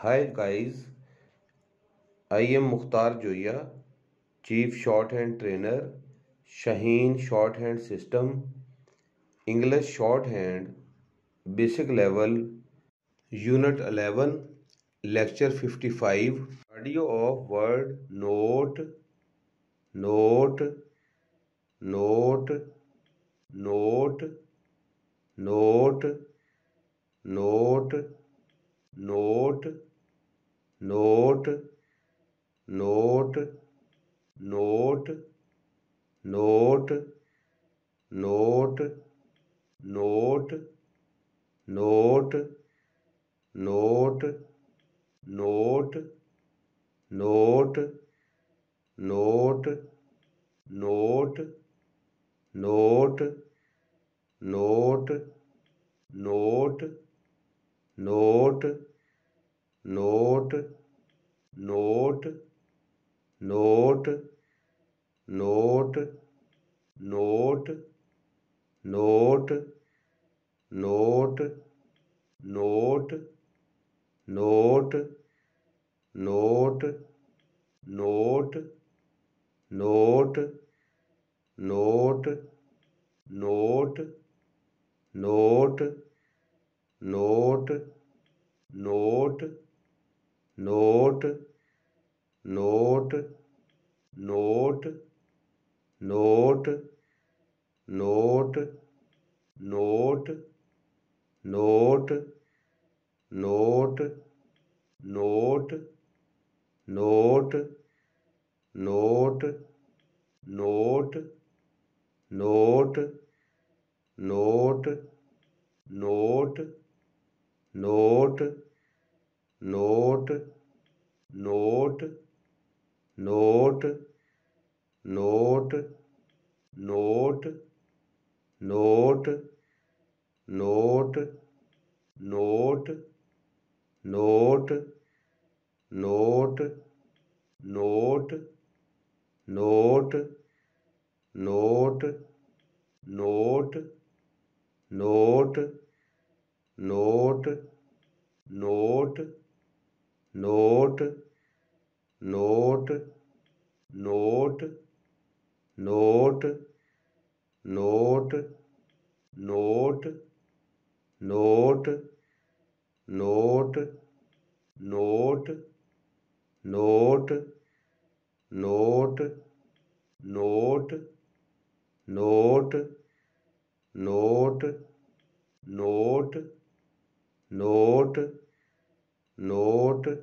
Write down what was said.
hi guys I am Mukhtar Zoya chief shorthand trainer Shaheen shorthand system English shorthand basic level unit 11 lecture 55 audio of word note note note note note note note note note note note note note note note note note note note note note note note note note note note note note note note note note note note note note note note note note note note note note note note note note note note note note note note note note note note note note note note note note note note note note note note note note note note note note note note note note note note note note note note note note note